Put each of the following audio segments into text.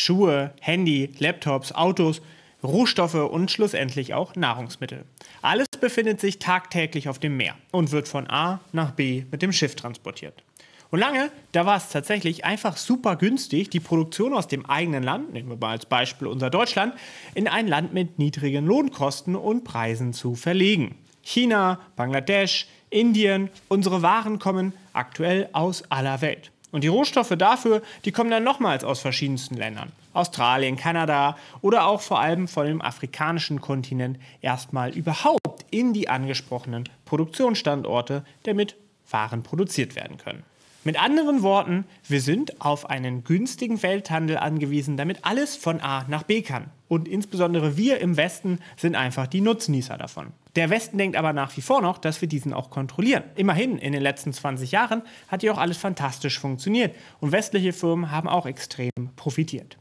Schuhe, Handy, Laptops, Autos, Rohstoffe und schlussendlich auch Nahrungsmittel. Alles befindet sich tagtäglich auf dem Meer und wird von A nach B mit dem Schiff transportiert. Und lange, da war es tatsächlich einfach super günstig, die Produktion aus dem eigenen Land, nehmen wir mal als Beispiel unser Deutschland, in ein Land mit niedrigen Lohnkosten und Preisen zu verlegen. China, Bangladesch, Indien, unsere Waren kommen aktuell aus aller Welt. Und die Rohstoffe dafür, die kommen dann nochmals aus verschiedensten Ländern. Australien, Kanada oder auch vor allem von dem afrikanischen Kontinent erstmal überhaupt in die angesprochenen Produktionsstandorte, damit Waren produziert werden können. Mit anderen Worten, wir sind auf einen günstigen Welthandel angewiesen, damit alles von A nach B kann. Und insbesondere wir im Westen sind einfach die Nutznießer davon. Der Westen denkt aber nach wie vor noch, dass wir diesen auch kontrollieren. Immerhin, in den letzten 20 Jahren hat hier auch alles fantastisch funktioniert und westliche Firmen haben auch extrem profitiert.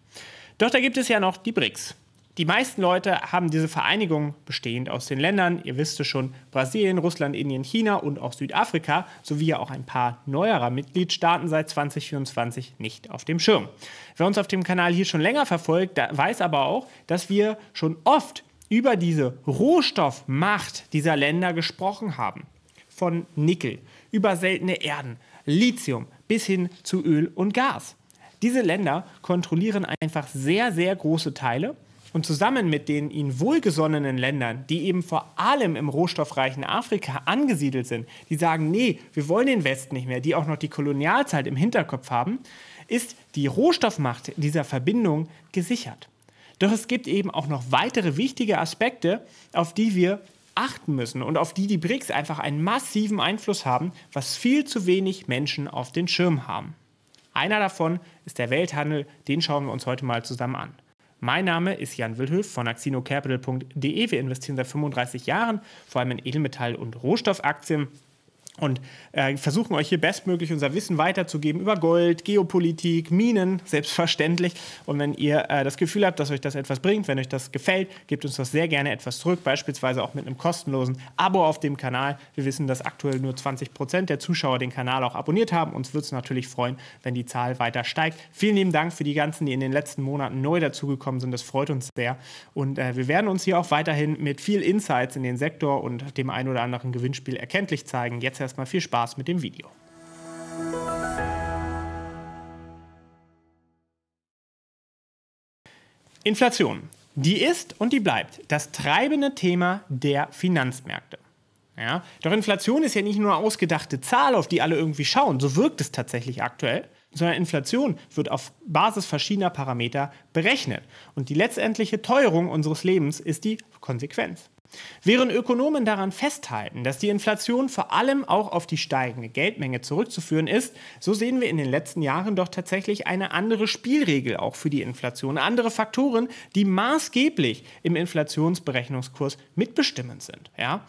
Doch da gibt es ja noch die BRICS. Die meisten Leute haben diese Vereinigung bestehend aus den Ländern, ihr wisst es schon, Brasilien, Russland, Indien, China und auch Südafrika, sowie ja auch ein paar neuerer Mitgliedstaaten seit 2024 nicht auf dem Schirm. Wer uns auf dem Kanal hier schon länger verfolgt, weiß aber auch, dass wir schon oft über diese Rohstoffmacht dieser Länder gesprochen haben. Von Nickel über seltene Erden, Lithium bis hin zu Öl und Gas. Diese Länder kontrollieren einfach sehr, sehr große Teile und zusammen mit den ihnen wohlgesonnenen Ländern, die eben vor allem im rohstoffreichen Afrika angesiedelt sind, die sagen, nee, wir wollen den Westen nicht mehr, die auch noch die Kolonialzeit im Hinterkopf haben, ist die Rohstoffmacht dieser Verbindung gesichert. Doch es gibt eben auch noch weitere wichtige Aspekte, auf die wir achten müssen und auf die die BRICS einfach einen massiven Einfluss haben, was viel zu wenig Menschen auf den Schirm haben. Einer davon ist der Welthandel, den schauen wir uns heute mal zusammen an. Mein Name ist Jan Wilhöf von axinocapital.de. Wir investieren seit 35 Jahren vor allem in Edelmetall- und Rohstoffaktien und äh, versuchen euch hier bestmöglich unser Wissen weiterzugeben über Gold, Geopolitik, Minen, selbstverständlich. Und wenn ihr äh, das Gefühl habt, dass euch das etwas bringt, wenn euch das gefällt, gebt uns das sehr gerne etwas zurück, beispielsweise auch mit einem kostenlosen Abo auf dem Kanal. Wir wissen, dass aktuell nur 20 Prozent der Zuschauer den Kanal auch abonniert haben. Uns würde es natürlich freuen, wenn die Zahl weiter steigt. Vielen lieben Dank für die ganzen, die in den letzten Monaten neu dazugekommen sind. Das freut uns sehr. Und äh, wir werden uns hier auch weiterhin mit viel Insights in den Sektor und dem ein oder anderen Gewinnspiel erkenntlich zeigen. Jetzt erst erstmal viel Spaß mit dem Video. Inflation. Die ist und die bleibt das treibende Thema der Finanzmärkte. Ja? Doch Inflation ist ja nicht nur eine ausgedachte Zahl, auf die alle irgendwie schauen, so wirkt es tatsächlich aktuell, sondern Inflation wird auf Basis verschiedener Parameter berechnet. Und die letztendliche Teuerung unseres Lebens ist die Konsequenz. Während Ökonomen daran festhalten, dass die Inflation vor allem auch auf die steigende Geldmenge zurückzuführen ist, so sehen wir in den letzten Jahren doch tatsächlich eine andere Spielregel auch für die Inflation, andere Faktoren, die maßgeblich im Inflationsberechnungskurs mitbestimmend sind. Ja?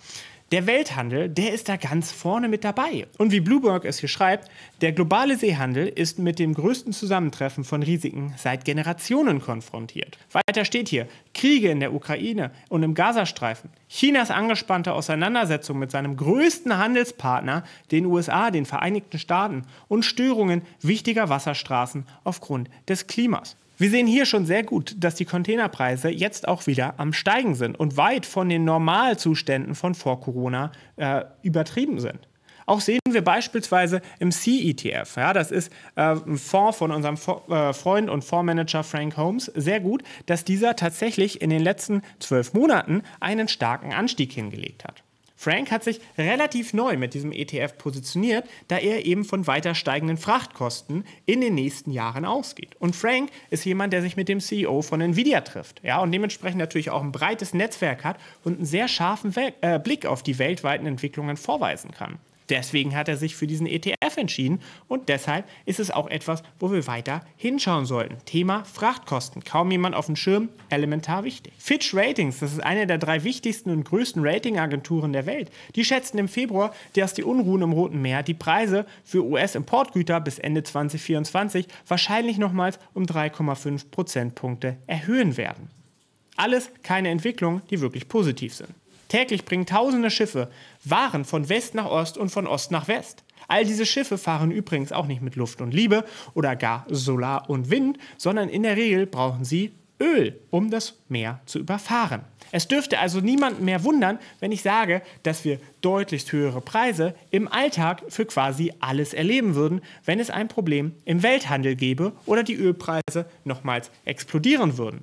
Der Welthandel, der ist da ganz vorne mit dabei. Und wie Bloomberg es hier schreibt, der globale Seehandel ist mit dem größten Zusammentreffen von Risiken seit Generationen konfrontiert. Weiter steht hier, Kriege in der Ukraine und im Gazastreifen, Chinas angespannte Auseinandersetzung mit seinem größten Handelspartner, den USA, den Vereinigten Staaten und Störungen wichtiger Wasserstraßen aufgrund des Klimas. Wir sehen hier schon sehr gut, dass die Containerpreise jetzt auch wieder am Steigen sind und weit von den Normalzuständen von vor Corona äh, übertrieben sind. Auch sehen wir beispielsweise im C-ETF, ja, das ist äh, ein Fonds von unserem Fo äh, Freund und Fondsmanager Frank Holmes, sehr gut, dass dieser tatsächlich in den letzten zwölf Monaten einen starken Anstieg hingelegt hat. Frank hat sich relativ neu mit diesem ETF positioniert, da er eben von weiter steigenden Frachtkosten in den nächsten Jahren ausgeht. Und Frank ist jemand, der sich mit dem CEO von Nvidia trifft ja, und dementsprechend natürlich auch ein breites Netzwerk hat und einen sehr scharfen Wel äh, Blick auf die weltweiten Entwicklungen vorweisen kann. Deswegen hat er sich für diesen ETF entschieden und deshalb ist es auch etwas, wo wir weiter hinschauen sollten. Thema Frachtkosten. Kaum jemand auf dem Schirm, elementar wichtig. Fitch Ratings, das ist eine der drei wichtigsten und größten Ratingagenturen der Welt. Die schätzten im Februar, dass die Unruhen im Roten Meer die Preise für US-Importgüter bis Ende 2024 wahrscheinlich nochmals um 3,5 Prozentpunkte erhöhen werden. Alles keine Entwicklungen, die wirklich positiv sind. Täglich bringen tausende Schiffe Waren von West nach Ost und von Ost nach West. All diese Schiffe fahren übrigens auch nicht mit Luft und Liebe oder gar Solar und Wind, sondern in der Regel brauchen sie Öl, um das Meer zu überfahren. Es dürfte also niemanden mehr wundern, wenn ich sage, dass wir deutlich höhere Preise im Alltag für quasi alles erleben würden, wenn es ein Problem im Welthandel gäbe oder die Ölpreise nochmals explodieren würden.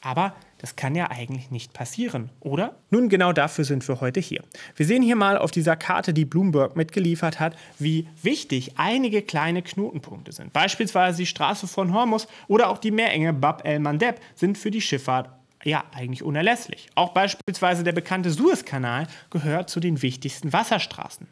Aber das kann ja eigentlich nicht passieren, oder? Nun, genau dafür sind wir heute hier. Wir sehen hier mal auf dieser Karte, die Bloomberg mitgeliefert hat, wie wichtig einige kleine Knotenpunkte sind. Beispielsweise die Straße von Hormus oder auch die Meerenge Bab el-Mandeb sind für die Schifffahrt ja eigentlich unerlässlich. Auch beispielsweise der bekannte Suezkanal gehört zu den wichtigsten Wasserstraßen.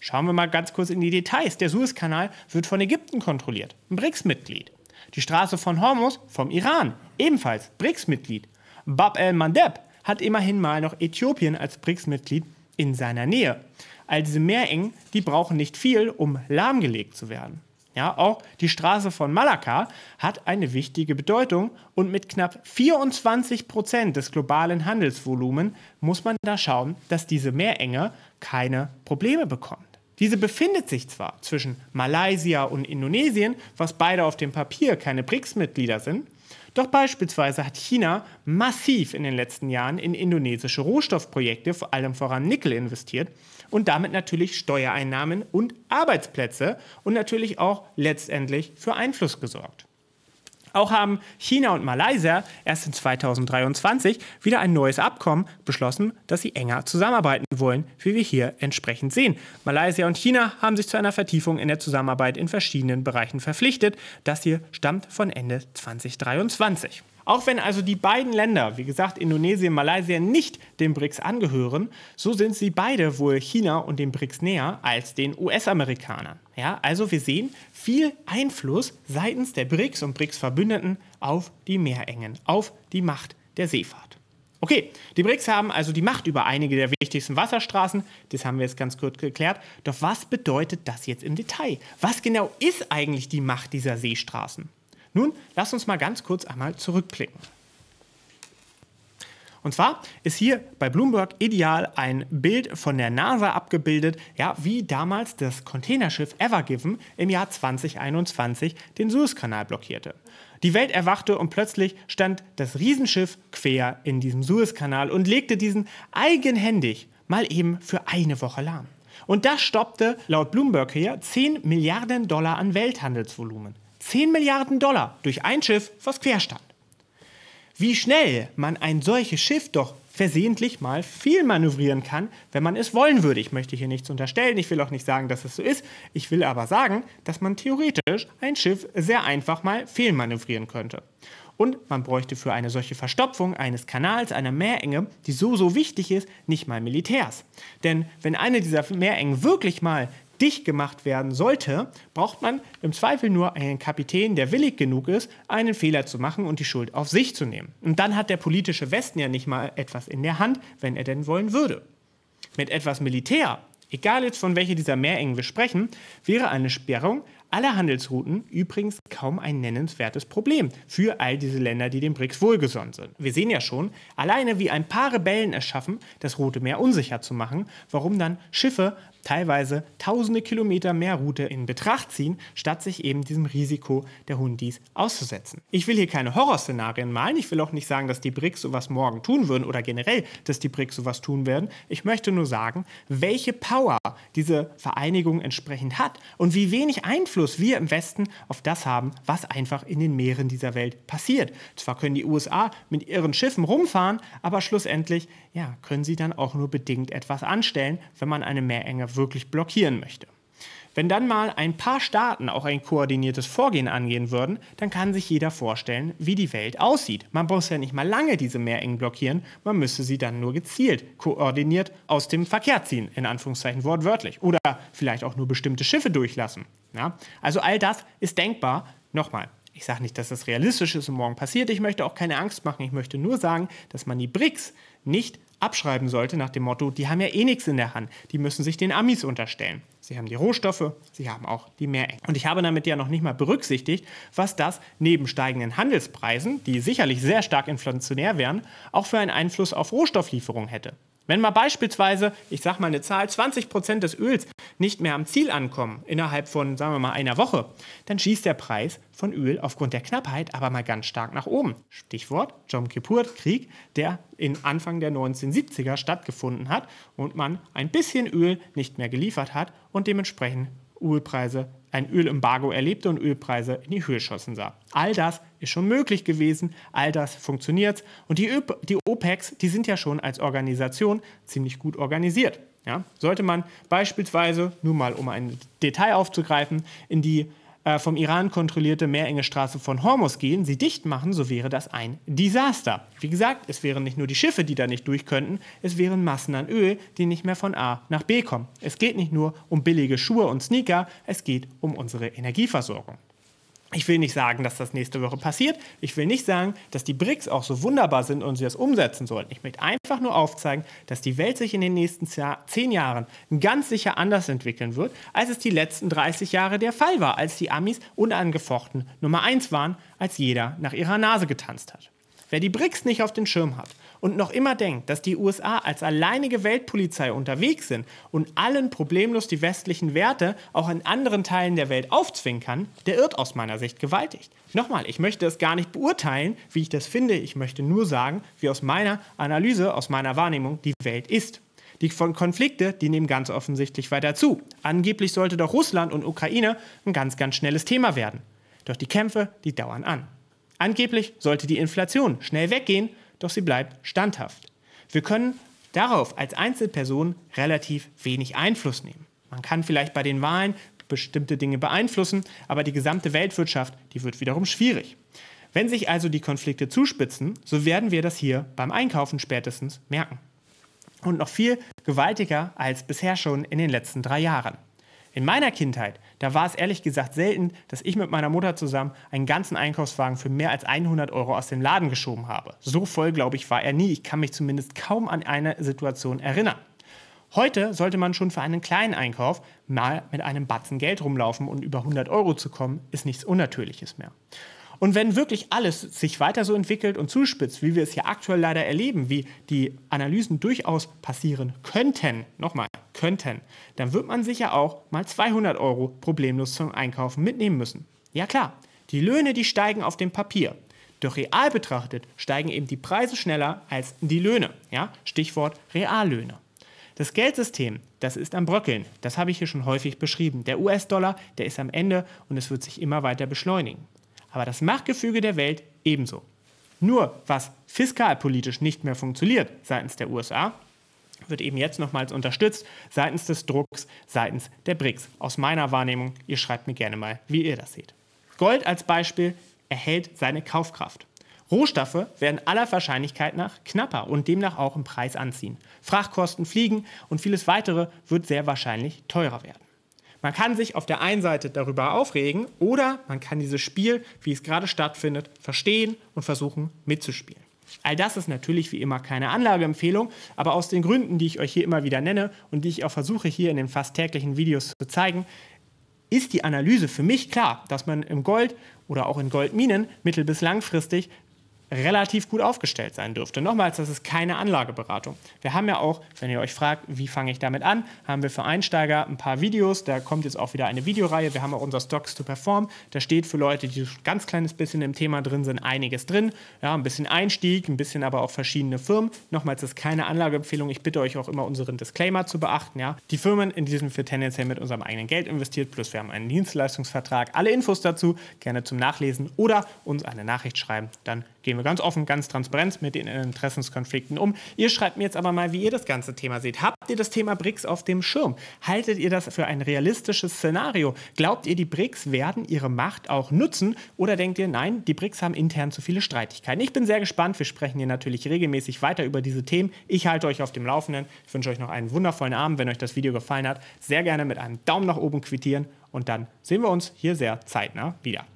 Schauen wir mal ganz kurz in die Details. Der Suezkanal wird von Ägypten kontrolliert, ein BRICS-Mitglied. Die Straße von Hormus vom Iran, ebenfalls BRICS-Mitglied. Bab el-Mandeb hat immerhin mal noch Äthiopien als BRICS-Mitglied in seiner Nähe. All diese Meerengen, die brauchen nicht viel, um lahmgelegt zu werden. Ja, auch die Straße von Malakka hat eine wichtige Bedeutung und mit knapp 24 Prozent des globalen Handelsvolumens muss man da schauen, dass diese Meerenge keine Probleme bekommt. Diese befindet sich zwar zwischen Malaysia und Indonesien, was beide auf dem Papier keine BRICS-Mitglieder sind, doch beispielsweise hat China massiv in den letzten Jahren in indonesische Rohstoffprojekte, vor allem voran Nickel, investiert und damit natürlich Steuereinnahmen und Arbeitsplätze und natürlich auch letztendlich für Einfluss gesorgt. Auch haben China und Malaysia erst in 2023 wieder ein neues Abkommen beschlossen, dass sie enger zusammenarbeiten wollen, wie wir hier entsprechend sehen. Malaysia und China haben sich zu einer Vertiefung in der Zusammenarbeit in verschiedenen Bereichen verpflichtet. Das hier stammt von Ende 2023. Auch wenn also die beiden Länder, wie gesagt Indonesien, Malaysia, nicht den BRICS angehören, so sind sie beide wohl China und den BRICS näher als den US-Amerikanern. Ja, also wir sehen viel Einfluss seitens der BRICS und BRICS-Verbündeten auf die Meerengen, auf die Macht der Seefahrt. Okay, die BRICS haben also die Macht über einige der wichtigsten Wasserstraßen, das haben wir jetzt ganz kurz geklärt. Doch was bedeutet das jetzt im Detail? Was genau ist eigentlich die Macht dieser Seestraßen? Nun, lass uns mal ganz kurz einmal zurückblicken. Und zwar ist hier bei Bloomberg ideal ein Bild von der NASA abgebildet, ja, wie damals das Containerschiff Ever Given im Jahr 2021 den Suezkanal blockierte. Die Welt erwachte und plötzlich stand das Riesenschiff quer in diesem Suezkanal und legte diesen eigenhändig mal eben für eine Woche lahm. Und das stoppte laut Bloomberg hier 10 Milliarden Dollar an Welthandelsvolumen. 10 Milliarden Dollar durch ein Schiff, was quer stand. Wie schnell man ein solches Schiff doch versehentlich mal viel manövrieren kann, wenn man es wollen würde. Ich möchte hier nichts unterstellen, ich will auch nicht sagen, dass es so ist. Ich will aber sagen, dass man theoretisch ein Schiff sehr einfach mal fehlmanövrieren könnte. Und man bräuchte für eine solche Verstopfung eines Kanals, einer Meerenge, die so, so wichtig ist, nicht mal Militärs. Denn wenn eine dieser Meerengen wirklich mal dicht gemacht werden sollte, braucht man im Zweifel nur einen Kapitän, der willig genug ist, einen Fehler zu machen und die Schuld auf sich zu nehmen. Und dann hat der politische Westen ja nicht mal etwas in der Hand, wenn er denn wollen würde. Mit etwas Militär, egal jetzt von welcher dieser Meerengen wir sprechen, wäre eine Sperrung aller Handelsrouten übrigens kaum ein nennenswertes Problem für all diese Länder, die den BRICS wohlgesonnen sind. Wir sehen ja schon, alleine wie ein paar Rebellen es schaffen, das Rote Meer unsicher zu machen, warum dann Schiffe teilweise tausende Kilometer mehr Route in Betracht ziehen, statt sich eben diesem Risiko der Hundis auszusetzen. Ich will hier keine Horrorszenarien malen, ich will auch nicht sagen, dass die BRICS sowas morgen tun würden oder generell, dass die BRICS sowas tun werden. Ich möchte nur sagen, welche Power diese Vereinigung entsprechend hat und wie wenig Einfluss wir im Westen auf das haben, was einfach in den Meeren dieser Welt passiert. Zwar können die USA mit ihren Schiffen rumfahren, aber schlussendlich ja, können sie dann auch nur bedingt etwas anstellen, wenn man eine Meerenge ja wirklich blockieren möchte. Wenn dann mal ein paar Staaten auch ein koordiniertes Vorgehen angehen würden, dann kann sich jeder vorstellen, wie die Welt aussieht. Man muss ja nicht mal lange diese Meerengen blockieren, man müsste sie dann nur gezielt, koordiniert aus dem Verkehr ziehen, in Anführungszeichen wortwörtlich. Oder vielleicht auch nur bestimmte Schiffe durchlassen. Ja? Also all das ist denkbar. Nochmal, ich sage nicht, dass das realistisch ist und morgen passiert. Ich möchte auch keine Angst machen. Ich möchte nur sagen, dass man die BRICS nicht abschreiben sollte nach dem Motto, die haben ja eh nichts in der Hand, die müssen sich den Amis unterstellen. Sie haben die Rohstoffe, sie haben auch die Meerenge. Und ich habe damit ja noch nicht mal berücksichtigt, was das neben steigenden Handelspreisen, die sicherlich sehr stark inflationär wären, auch für einen Einfluss auf Rohstofflieferungen hätte. Wenn mal beispielsweise, ich sage mal eine Zahl, 20 des Öls nicht mehr am Ziel ankommen, innerhalb von, sagen wir mal, einer Woche, dann schießt der Preis von Öl aufgrund der Knappheit aber mal ganz stark nach oben. Stichwort Jom Kippur-Krieg, der in Anfang der 1970er stattgefunden hat und man ein bisschen Öl nicht mehr geliefert hat und dementsprechend Ölpreise, ein Ölembargo erlebte und Ölpreise in die Höhe schossen sah. All das ist schon möglich gewesen, all das funktioniert und die, Ö die OPECs, die sind ja schon als Organisation ziemlich gut organisiert. Ja? Sollte man beispielsweise, nur mal um ein Detail aufzugreifen, in die äh, vom Iran kontrollierte Meerenge Straße von Hormus gehen, sie dicht machen, so wäre das ein Desaster. Wie gesagt, es wären nicht nur die Schiffe, die da nicht durch könnten, es wären Massen an Öl, die nicht mehr von A nach B kommen. Es geht nicht nur um billige Schuhe und Sneaker, es geht um unsere Energieversorgung. Ich will nicht sagen, dass das nächste Woche passiert. Ich will nicht sagen, dass die BRICS auch so wunderbar sind und sie das umsetzen sollten. Ich möchte einfach nur aufzeigen, dass die Welt sich in den nächsten zehn Jahren ganz sicher anders entwickeln wird, als es die letzten 30 Jahre der Fall war, als die Amis unangefochten Nummer eins waren, als jeder nach ihrer Nase getanzt hat. Wer die BRICS nicht auf den Schirm hat und noch immer denkt, dass die USA als alleinige Weltpolizei unterwegs sind und allen problemlos die westlichen Werte auch in anderen Teilen der Welt aufzwingen kann, der irrt aus meiner Sicht gewaltig. Nochmal, ich möchte es gar nicht beurteilen, wie ich das finde. Ich möchte nur sagen, wie aus meiner Analyse, aus meiner Wahrnehmung die Welt ist. Die Konflikte, die nehmen ganz offensichtlich weiter zu. Angeblich sollte doch Russland und Ukraine ein ganz, ganz schnelles Thema werden. Doch die Kämpfe, die dauern an. Angeblich sollte die Inflation schnell weggehen, doch sie bleibt standhaft. Wir können darauf als Einzelperson relativ wenig Einfluss nehmen. Man kann vielleicht bei den Wahlen bestimmte Dinge beeinflussen, aber die gesamte Weltwirtschaft, die wird wiederum schwierig. Wenn sich also die Konflikte zuspitzen, so werden wir das hier beim Einkaufen spätestens merken. Und noch viel gewaltiger als bisher schon in den letzten drei Jahren. In meiner Kindheit, da war es ehrlich gesagt selten, dass ich mit meiner Mutter zusammen einen ganzen Einkaufswagen für mehr als 100 Euro aus dem Laden geschoben habe. So voll, glaube ich, war er nie. Ich kann mich zumindest kaum an eine Situation erinnern. Heute sollte man schon für einen kleinen Einkauf mal mit einem Batzen Geld rumlaufen und über 100 Euro zu kommen, ist nichts Unnatürliches mehr. Und wenn wirklich alles sich weiter so entwickelt und zuspitzt, wie wir es ja aktuell leider erleben, wie die Analysen durchaus passieren könnten, nochmal, könnten, dann wird man sicher auch mal 200 Euro problemlos zum Einkaufen mitnehmen müssen. Ja klar, die Löhne, die steigen auf dem Papier. Doch real betrachtet steigen eben die Preise schneller als die Löhne. Ja? Stichwort Reallöhne. Das Geldsystem, das ist am Bröckeln. Das habe ich hier schon häufig beschrieben. Der US-Dollar, der ist am Ende und es wird sich immer weiter beschleunigen aber das Machtgefüge der Welt ebenso. Nur was fiskalpolitisch nicht mehr funktioniert seitens der USA, wird eben jetzt nochmals unterstützt seitens des Drucks, seitens der BRICS. Aus meiner Wahrnehmung, ihr schreibt mir gerne mal, wie ihr das seht. Gold als Beispiel erhält seine Kaufkraft. Rohstoffe werden aller Wahrscheinlichkeit nach knapper und demnach auch im Preis anziehen. Frachtkosten fliegen und vieles weitere wird sehr wahrscheinlich teurer werden. Man kann sich auf der einen Seite darüber aufregen oder man kann dieses Spiel, wie es gerade stattfindet, verstehen und versuchen mitzuspielen. All das ist natürlich wie immer keine Anlageempfehlung, aber aus den Gründen, die ich euch hier immer wieder nenne und die ich auch versuche hier in den fast täglichen Videos zu zeigen, ist die Analyse für mich klar, dass man im Gold oder auch in Goldminen mittel- bis langfristig relativ gut aufgestellt sein dürfte. Nochmals, das ist keine Anlageberatung. Wir haben ja auch, wenn ihr euch fragt, wie fange ich damit an, haben wir für Einsteiger ein paar Videos. Da kommt jetzt auch wieder eine Videoreihe. Wir haben auch unser Stocks to Perform. Da steht für Leute, die ein ganz kleines bisschen im Thema drin sind, einiges drin. Ja, ein bisschen Einstieg, ein bisschen aber auch verschiedene Firmen. Nochmals, das ist keine Anlageempfehlung. Ich bitte euch auch immer, unseren Disclaimer zu beachten. Ja. Die Firmen in diesem für tendenziell mit unserem eigenen Geld investiert, plus wir haben einen Dienstleistungsvertrag. Alle Infos dazu gerne zum Nachlesen oder uns eine Nachricht schreiben. Dann gehen wir wir ganz offen, ganz transparent mit den Interessenskonflikten um. Ihr schreibt mir jetzt aber mal, wie ihr das ganze Thema seht. Habt ihr das Thema BRICS auf dem Schirm? Haltet ihr das für ein realistisches Szenario? Glaubt ihr, die BRICS werden ihre Macht auch nutzen? Oder denkt ihr, nein, die BRICS haben intern zu viele Streitigkeiten? Ich bin sehr gespannt. Wir sprechen hier natürlich regelmäßig weiter über diese Themen. Ich halte euch auf dem Laufenden. Ich wünsche euch noch einen wundervollen Abend. Wenn euch das Video gefallen hat, sehr gerne mit einem Daumen nach oben quittieren. Und dann sehen wir uns hier sehr zeitnah wieder.